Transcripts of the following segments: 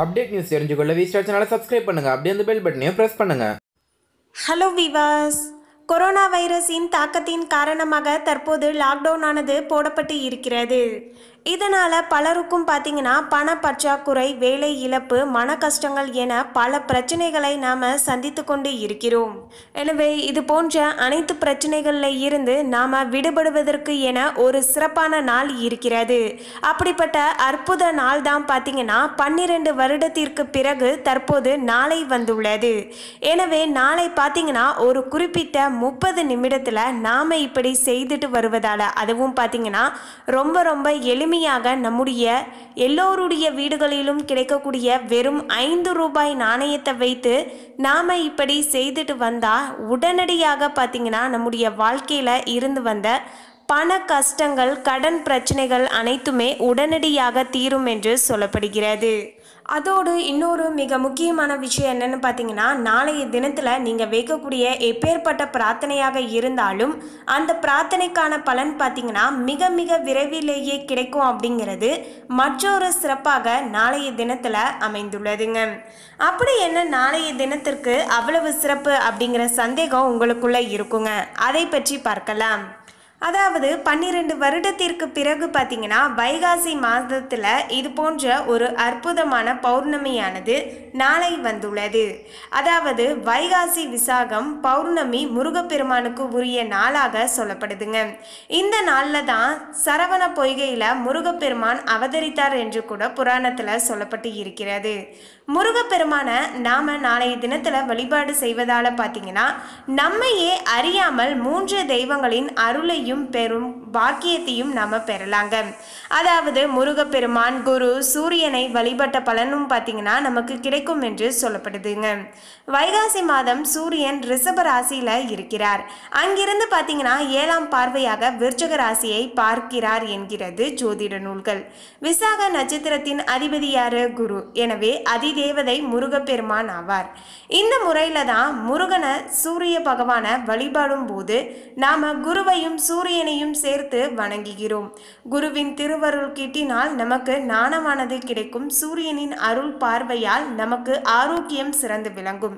update news தெரிஞ்சுக்கொள்ள V star சேனலை subscribe பண்ணுங்கள் அப்படியே அந்த பெல் பட்டனையும் ப்ரெஸ் பண்ணுங்கள் ஹலோ விவாஸ் கொரோனா வைரஸின் தாக்கத்தின் காரணமாக தற்போது லாக்டவுன் ஆனது போடப்பட்டு இருக்கிறது இதனால் பலருக்கும் பார்த்தீங்கன்னா பண பற்றாக்குறை வேலை இழப்பு மன கஷ்டங்கள் என பல பிரச்சனைகளை நாம் சந்தித்து கொண்டு இருக்கிறோம் எனவே இது போன்ற அனைத்து பிரச்சனைகளில் இருந்து நாம் விடுபடுவதற்கு என ஒரு சிறப்பான நாள் இருக்கிறது அப்படிப்பட்ட அற்புத நாள் தான் பார்த்தீங்கன்னா பன்னிரண்டு வருடத்திற்கு பிறகு தற்போது நாளை வந்துள்ளது எனவே நாளை பார்த்தீங்கன்னா ஒரு குறிப்பிட்ட முப்பது நிமிடத்தில் நாம் இப்படி செய்துட்டு வருவதால் அதுவும் பார்த்தீங்கன்னா ரொம்ப ரொம்ப எளிமை எளிமையாக நம்முடைய எல்லோருடைய வீடுகளிலும் கிடைக்கக்கூடிய வெறும் ஐந்து ரூபாய் நாணயத்தை வைத்து நாம் இப்படி செய்துட்டு வந்தால் உடனடியாக பார்த்திங்கன்னா நம்முடைய வாழ்க்கையில் இருந்து வந்த பண கஷ்டங்கள் கடன் பிரச்சனைகள் அனைத்துமே உடனடியாக தீரும் என்று சொல்லப்படுகிறது அதோடு இன்னொரு மிக முக்கியமான விஷயம் என்னென்னு பார்த்தீங்கன்னா நாளைய தினத்தில் நீங்கள் வைக்கக்கூடிய எப்பேற்பட்ட பிரார்த்தனையாக இருந்தாலும் அந்த பிரார்த்தனைக்கான பலன் பார்த்தீங்கன்னா மிக மிக விரைவிலேயே கிடைக்கும் அப்படிங்கிறது மற்றொரு சிறப்பாக நாளைய தினத்தில் அமைந்துள்ளதுங்க அப்படி என்ன நாளைய தினத்திற்கு அவ்வளவு சிறப்பு அப்படிங்கிற சந்தேகம் உங்களுக்குள்ளே இருக்குங்க அதை பற்றி பார்க்கலாம் அதாவது பன்னிரெண்டு வருடத்திற்கு பிறகு பார்த்தீங்கன்னா வைகாசி மாதத்தில் இது போன்ற ஒரு அற்புதமான பௌர்ணமியானது நாளை வந்துள்ளது அதாவது வைகாசி விசாகம் பௌர்ணமி முருகப்பெருமானுக்கு உரிய நாளாக சொல்லப்படுதுங்க இந்த நாளில் தான் சரவண பொய்கையில் முருகப்பெருமான் அவதரித்தார் என்று கூட புராணத்தில் சொல்லப்பட்டு இருக்கிறது முருகப்பெருமானை நாம் நாளைய தினத்தில் வழிபாடு செய்வதால் பார்த்தீங்கன்னா நம்மையே அறியாமல் மூன்று தெய்வங்களின் அருளையும் பெறும் பாக்கியத்தையும் நாம் பெறலாங்க அதாவது முருகப்பெருமான் குரு சூரியனை வழிபட்ட பலனும் பார்த்தீங்கன்னா நமக்கு கிடைக்கும் என்று சொல்லப்படுதுங்க வைகாசி மாதம் சூரியன் ரிஷப ராசியில் இருக்கிறார் அங்கிருந்து பார்த்தீங்கன்னா ஏழாம் பார்வையாக விருச்சக ராசியை பார்க்கிறார் என்கிறது ஜோதிட நூல்கள் விசாக நட்சத்திரத்தின் அதிபதியாரு குரு எனவே அதி அதிதேவதை முருகப்பெருமான் ஆவார் இந்த முறையில தான் முருகனை சூரிய பகவானை வழிபாடும் போது நாம குருவையும் சூரியனையும் சேர்த்து வணங்குகிறோம் குருவின் திருவருள் கிட்டினால் நமக்கு நாணமானது கிடைக்கும் சூரியனின் அருள் பார்வையால் நமக்கு ஆரோக்கியம் சிறந்து விளங்கும்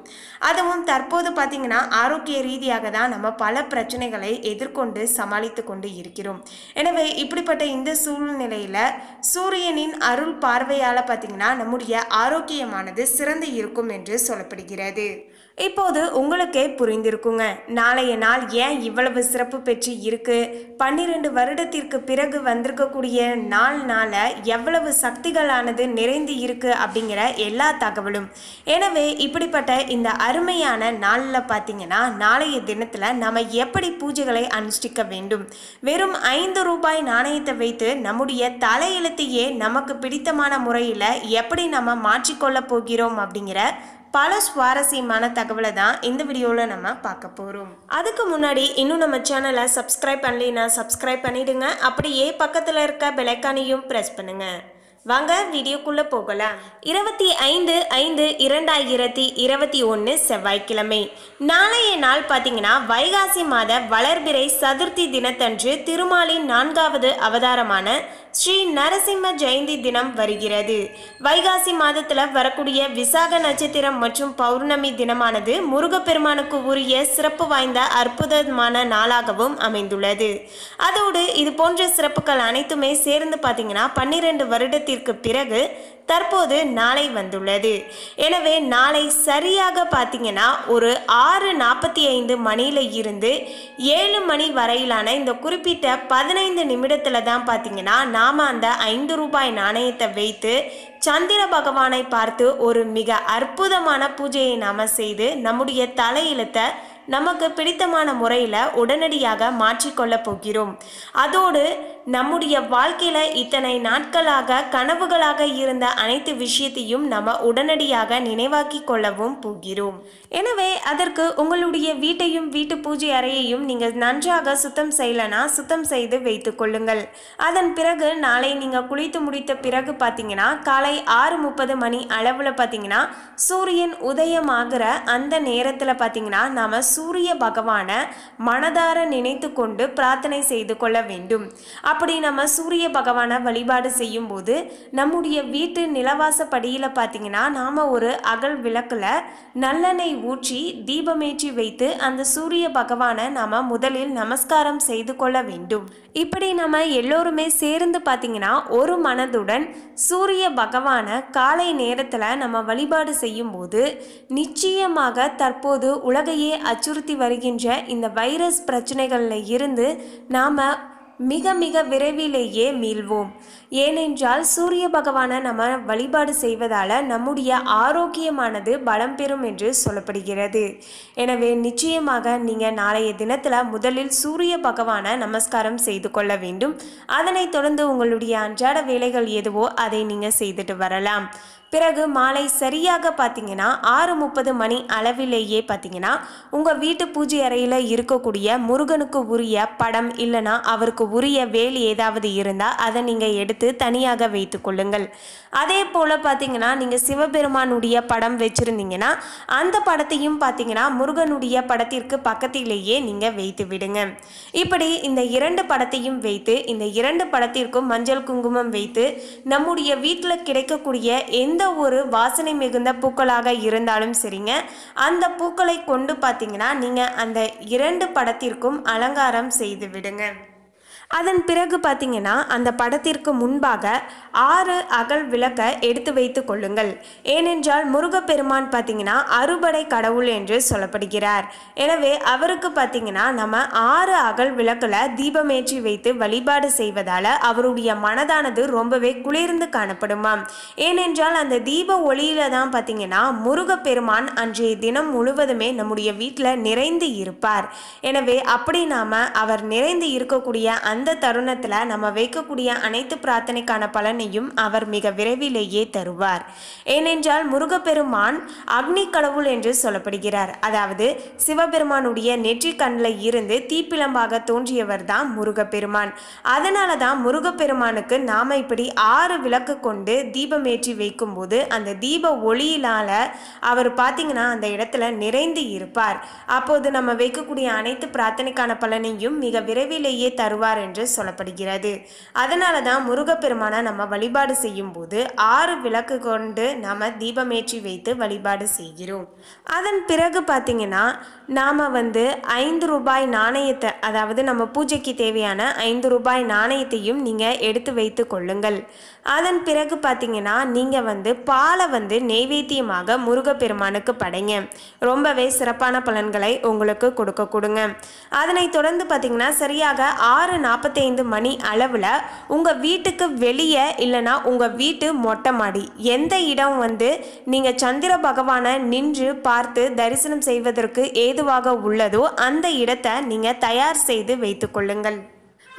அதுவும் தற்போது பார்த்தீங்கன்னா ஆரோக்கிய ரீதியாக தான் நம்ம பல பிரச்சனைகளை எதிர்கொண்டு சமாளித்து கொண்டு இருக்கிறோம் எனவே இப்படிப்பட்ட இந்த சூழ்நிலையில சூரியனின் அருள் பார்வையால் பார்த்தீங்கன்னா நம்முடைய ஆரோக்கிய ஆலயமானது சிறந்து இருக்கும் என்று சொல்லப்படுகிறது இப்போது உங்களுக்கே புரிந்திருக்குங்க நாளைய நாள் ஏன் இவ்வளவு சிறப்பு பெற்று இருக்கு பன்னிரண்டு வருடத்திற்கு பிறகு வந்திருக்கக்கூடிய நாள் நாள எவ்வளவு சக்திகளானது நிறைந்து இருக்கு அப்படிங்கிற எல்லா தகவலும் எனவே இப்படிப்பட்ட இந்த அருமையான நாளில் பார்த்தீங்கன்னா நாளைய தினத்தில் நம்ம எப்படி பூஜைகளை அனுஷ்டிக்க வேண்டும் வெறும் ஐந்து ரூபாய் நாணயத்தை வைத்து நம்முடைய தலையெழுத்தையே நமக்கு பிடித்தமான முறையில் எப்படி நம்ம மாற்றிக்கொள்ளப் போகிறோம் அப்படிங்கிற பல சுவாரஸ்யமான தகவலை தான் இந்த வீடியோவில் நம்ம பார்க்க போகிறோம் அதுக்கு முன்னாடி இன்னும் நம்ம சேனலை சப்ஸ்கிரைப் பண்ணலைன்னா சப்ஸ்கிரைப் பண்ணிவிடுங்க அப்படியே பக்கத்தில் இருக்க பெலைக்கானையும் ப்ரெஸ் பண்ணுங்கள் வாங்க வீடியோக்குள்ளே போகலாம் இருபத்தி ஐந்து ஐந்து இரண்டாயிரத்தி இருபத்தி ஒன்று செவ்வாய்க்கிழமை நாளைய நாள் பார்த்தீங்கன்னா வைகாசி மாத வளர்பிறை சதுர்த்தி தினத்தன்று திருமாலின் நான்காவது அவதாரமான ஸ்ரீ நரசிம்ம ஜெயந்தி தினம் வருகிறது வைகாசி மாதத்தில் வரக்கூடிய விசாக நட்சத்திரம் மற்றும் பௌர்ணமி தினமானது முருகப்பெருமானுக்கு உரிய சிறப்பு வாய்ந்த அற்புதமான நாளாகவும் அமைந்துள்ளது அதோடு இது போன்ற சிறப்புகள் அனைத்துமே சேர்ந்து பார்த்தீங்கன்னா பன்னிரண்டு வருடத்தில் மாதத்திற்கு பிறகு தற்போது நாளை வந்துள்ளது எனவே நாளை சரியாக பார்த்தீங்கன்னா ஒரு ஆறு நாற்பத்தி ஐந்து மணியில் இருந்து ஏழு மணி வரையிலான இந்த குறிப்பிட்ட பதினைந்து நிமிடத்தில் தான் பார்த்தீங்கன்னா நாம் அந்த ஐந்து ரூபாய் நாணயத்தை வைத்து சந்திர பகவானை பார்த்து ஒரு மிக அற்புதமான பூஜையை நாம் செய்து நம்முடைய தலையிலத்தை நமக்கு பிடித்தமான முறையில் உடனடியாக மாற்றிக்கொள்ளப் போகிறோம் அதோடு நம்முடைய வாழ்க்கையில இத்தனை நாட்களாக கனவுகளாக இருந்த அனைத்து விஷயத்தையும் நம்ம உடனடியாக நினைவாக்கி கொள்ளவும் போகிறோம் எனவே அதற்கு உங்களுடைய வீட்டையும் வீட்டு பூஜை அறையையும் நீங்கள் நன்றாக சுத்தம் செய்யலனா சுத்தம் செய்து வைத்து கொள்ளுங்கள் அதன் பிறகு நாளை நீங்கள் குளித்து முடித்த பிறகு பார்த்தீங்கன்னா காலை ஆறு முப்பது மணி அளவில் பார்த்தீங்கன்னா சூரியன் உதயமாகிற அந்த நேரத்தில் பார்த்தீங்கன்னா நாம சூரிய பகவானை மனதார நினைத்து கொண்டு பிரார்த்தனை செய்து கொள்ள வேண்டும் அப்படி நம்ம சூரிய பகவானை வழிபாடு செய்யும்போது நம்முடைய வீட்டு நிலவாச படியில் பார்த்தீங்கன்னா நாம் ஒரு அகல் விளக்கில் நல்லெண்ணெய் ஊற்றி தீபமேற்றி வைத்து அந்த சூரிய பகவானை நாம் முதலில் நமஸ்காரம் செய்து கொள்ள வேண்டும் இப்படி நம்ம எல்லோருமே சேர்ந்து பார்த்தீங்கன்னா ஒரு மனதுடன் சூரிய பகவானை காலை நேரத்தில் நம்ம வழிபாடு செய்யும்போது நிச்சயமாக தற்போது உலகையே அச்சுறுத்தி வருகின்ற இந்த வைரஸ் பிரச்சனைகளில் இருந்து நாம் மிக மிக விரைவிலேயே மீள்வோம் ஏனென்றால் சூரிய பகவானை நம்ம வழிபாடு செய்வதால் நம்முடைய ஆரோக்கியமானது பலம் பெறும் என்று சொல்லப்படுகிறது எனவே நிச்சயமாக நீங்கள் நாளைய தினத்தில் முதலில் சூரிய பகவானை நமஸ்காரம் செய்து கொள்ள வேண்டும் அதனைத் தொடர்ந்து உங்களுடைய அன்றாட வேலைகள் எதுவோ அதை நீங்கள் செய்துட்டு வரலாம் பிறகு மாலை சரியாக பார்த்தீங்கன்னா ஆறு முப்பது மணி அளவிலேயே பார்த்தீங்கன்னா உங்கள் வீட்டு பூஜை அறையில் இருக்கக்கூடிய முருகனுக்கு உரிய படம் இல்லைனா அவருக்கு உரிய வேல் ஏதாவது இருந்தால் அதை நீங்கள் எடுத்து தனியாக வைத்து கொள்ளுங்கள் அதே போல் பார்த்தீங்கன்னா நீங்கள் சிவபெருமானுடைய படம் வச்சுருந்தீங்கன்னா அந்த படத்தையும் பார்த்தீங்கன்னா முருகனுடைய படத்திற்கு பக்கத்திலேயே நீங்கள் வைத்து விடுங்க இப்படி இந்த இரண்டு படத்தையும் வைத்து இந்த இரண்டு படத்திற்கும் மஞ்சள் குங்குமம் வைத்து நம்முடைய வீட்டில் கிடைக்கக்கூடிய எந்த ஒரு வாசனை மிகுந்த பூக்களாக இருந்தாலும் சரிங்க அந்த பூக்களை கொண்டு பார்த்தீங்கன்னா நீங்கள் அந்த இரண்டு படத்திற்கும் அலங்காரம் செய்து விடுங்க அதன் பிறகு பார்த்தீங்கன்னா அந்த படத்திற்கு முன்பாக ஆறு அகல் விளக்க எடுத்து வைத்து கொள்ளுங்கள் ஏனென்றால் முருகப்பெருமான் பார்த்தீங்கன்னா அறுபடை கடவுள் என்று சொல்லப்படுகிறார் எனவே அவருக்கு பார்த்தீங்கன்னா நம்ம ஆறு அகல் விளக்கில் தீபமேற்றி வைத்து வழிபாடு செய்வதால் அவருடைய மனதானது ரொம்பவே குளிர்ந்து காணப்படுமாம் ஏனென்றால் அந்த தீப ஒளியில தான் பார்த்தீங்கன்னா முருகப்பெருமான் அன்றைய தினம் முழுவதுமே நம்முடைய வீட்டில் நிறைந்து இருப்பார் எனவே அப்படி நாம் அவர் நிறைந்து இருக்கக்கூடிய அந்த தருணத்தில் நம்ம வைக்கக்கூடிய அனைத்து பிரார்த்தனைக்கான பலனையும் அவர் மிக விரைவிலேயே தருவார் ஏனென்றால் முருகப்பெருமான் அக்னி கடவுள் என்று சொல்லப்படுகிறார் அதாவது சிவபெருமானுடைய நெற்றி கண்ணில் இருந்து தீப்பிழம்பாக தோன்றியவர் தான் முருகப்பெருமான் அதனால தான் முருகப்பெருமானுக்கு நாம் இப்படி ஆறு விளக்கு கொண்டு தீபமேற்றி வைக்கும்போது அந்த தீப ஒளியிலால அவர் பார்த்திங்கன்னா அந்த இடத்துல நிறைந்து இருப்பார் அப்போது நம்ம வைக்கக்கூடிய அனைத்து பிரார்த்தனைக்கான பலனையும் மிக விரைவிலேயே தருவார் என்று சொல்லப்படுகிறது அதனால தான் முருகப்பெருமானை நம்ம வழிபாடு செய்யும் போது ஆறு விளக்கு கொண்டு நாம் தீபமேற்றி வைத்து வழிபாடு செய்கிறோம் அதன் பிறகு பார்த்திங்கன்னா நாம் வந்து ஐந்து ரூபாய் நாணயத்தை அதாவது நம்ம பூஜைக்கு தேவையான ஐந்து ரூபாய் நாணயத்தையும் நீங்கள் எடுத்து வைத்து கொள்ளுங்கள் அதன் பிறகு பார்த்திங்கன்னா நீங்கள் வந்து பாலை வந்து நெய்வேத்தியமாக முருகப்பெருமானுக்கு படைங்க ரொம்பவே சிறப்பான பலன்களை உங்களுக்கு கொடுக்க கொடுங்க அதனைத் தொடர்ந்து பார்த்திங்கன்னா சரியாக ஆறு நாள் நாற்பத்தைந்து மணி அளவில் உங்கள் வீட்டுக்கு வெளியே இல்லைனா உங்கள் வீட்டு மொட்டை மாடி எந்த இடம் வந்து நீங்கள் சந்திர பகவானை நின்று பார்த்து தரிசனம் செய்வதற்கு ஏதுவாக உள்ளதோ அந்த இடத்தை நீங்கள் தயார் செய்து வைத்துக்கொள்ளுங்கள்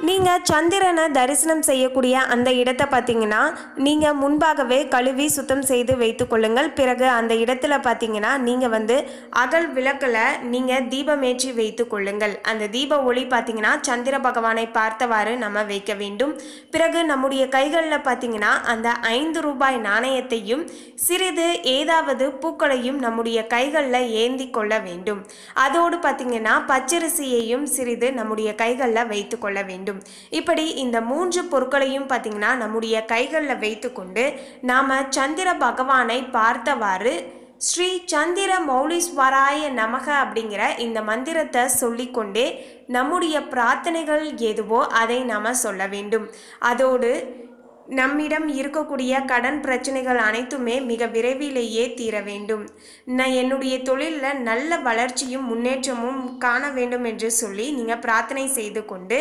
நீங்கள் சந்திரனை தரிசனம் செய்யக்கூடிய அந்த இடத்தை பார்த்தீங்கன்னா நீங்கள் முன்பாகவே கழுவி சுத்தம் செய்து வைத்து கொள்ளுங்கள் பிறகு அந்த இடத்துல பார்த்தீங்கன்னா நீங்கள் வந்து அகல் விளக்கில் நீங்கள் தீபமேற்றி வைத்து கொள்ளுங்கள் அந்த தீப ஒளி பார்த்தீங்கன்னா சந்திர பகவானை பார்த்தவாறு நம்ம வைக்க வேண்டும் பிறகு நம்முடைய கைகளில் பார்த்தீங்கன்னா அந்த ஐந்து ரூபாய் நாணயத்தையும் சிறிது ஏதாவது பூக்களையும் நம்முடைய கைகளில் ஏந்தி கொள்ள வேண்டும் அதோடு பார்த்தீங்கன்னா பச்சரிசியையும் சிறிது நம்முடைய கைகளில் வைத்து கொள்ள வேண்டும் வேண்டும் இப்படி இந்த மூன்று பொருட்களையும் பார்த்திங்கன்னா நம்முடைய கைகளில் வைத்துக்கொண்டு நாம் சந்திர பகவானை பார்த்தவாறு ஸ்ரீ சந்திர மௌலீஸ்வராய நமக அப்படிங்கிற இந்த மந்திரத்தை சொல்லிக்கொண்டே நம்முடைய பிரார்த்தனைகள் எதுவோ அதை நாம் சொல்ல வேண்டும் அதோடு நம்மிடம் இருக்கக்கூடிய கடன் பிரச்சனைகள் அனைத்துமே மிக விரைவிலேயே தீர வேண்டும் நான் என்னுடைய தொழிலில் நல்ல வளர்ச்சியும் முன்னேற்றமும் காண வேண்டும் என்று சொல்லி நீங்கள் பிரார்த்தனை செய்து கொண்டு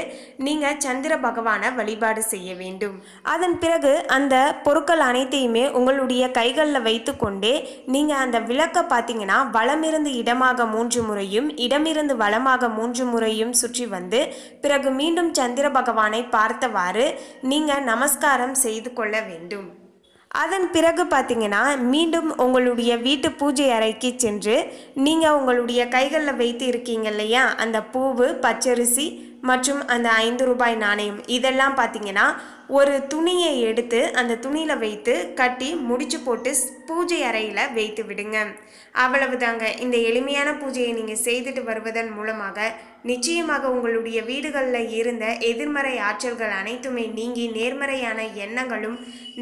நீங்கள் சந்திர பகவானை வழிபாடு செய்ய வேண்டும் அதன் பிறகு அந்த பொருட்கள் அனைத்தையுமே உங்களுடைய கைகளில் வைத்து கொண்டே நீங்கள் அந்த விளக்கை பார்த்தீங்கன்னா வளமிருந்து இடமாக மூன்று முறையும் இடமிருந்து வளமாக மூன்று முறையும் சுற்றி வந்து பிறகு மீண்டும் சந்திர பகவானை பார்த்தவாறு நீங்கள் நமஸ்காரம் தானம் செய்து கொள்ள வேண்டும் அதன் பிறகு பார்த்தீங்கன்னா மீண்டும் உங்களுடைய வீட்டு பூஜை அறைக்கு சென்று நீங்கள் உங்களுடைய கைகளில் வைத்து இருக்கீங்க இல்லையா அந்த பூவு பச்சரிசி மற்றும் அந்த ஐந்து ரூபாய் நாணயம் இதெல்லாம் பார்த்தீங்கன்னா ஒரு துணியை எடுத்து அந்த துணியில் வைத்து கட்டி முடிச்சு போட்டு பூஜை அறையில் வைத்து விடுங்க அவ்வளவு தாங்க இந்த எளிமையான பூஜையை நீங்கள் செய்துட்டு வருவதன் மூலமாக நிச்சயமாக உங்களுடைய வீடுகளில் இருந்த எதிர்மறை ஆற்றல்கள் அனைத்துமே நீங்கி நேர்மறையான எண்ணங்களும்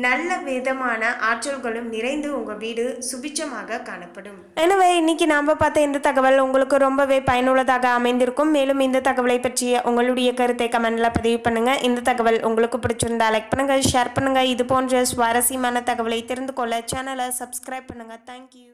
நல்ல விதமான ஆற்றல்களும் நிறைந்து உங்கள் வீடு சுபிச்சமாக காணப்படும் எனவே இன்னைக்கு நாம் பார்த்த இந்த தகவல் உங்களுக்கு ரொம்பவே பயனுள்ளதாக அமைந்திருக்கும் மேலும் இந்த தகவலை பற்றிய உங்களுடைய கருத்தை கமெண்டில் பதிவு பண்ணுங்கள் இந்த தகவல் உங்களுக்கு பிடிச்சிருந்தது பிடிச்சிருந்தால் லைக் பண்ணுங்கள் ஷேர் பண்ணுங்கள் இது போன்ற சுவாரஸ்யமான தகவலை தெரிந்து கொள்ள சேனலை சப்ஸ்கிரைப் பண்ணுங்கள் தேங்க்யூ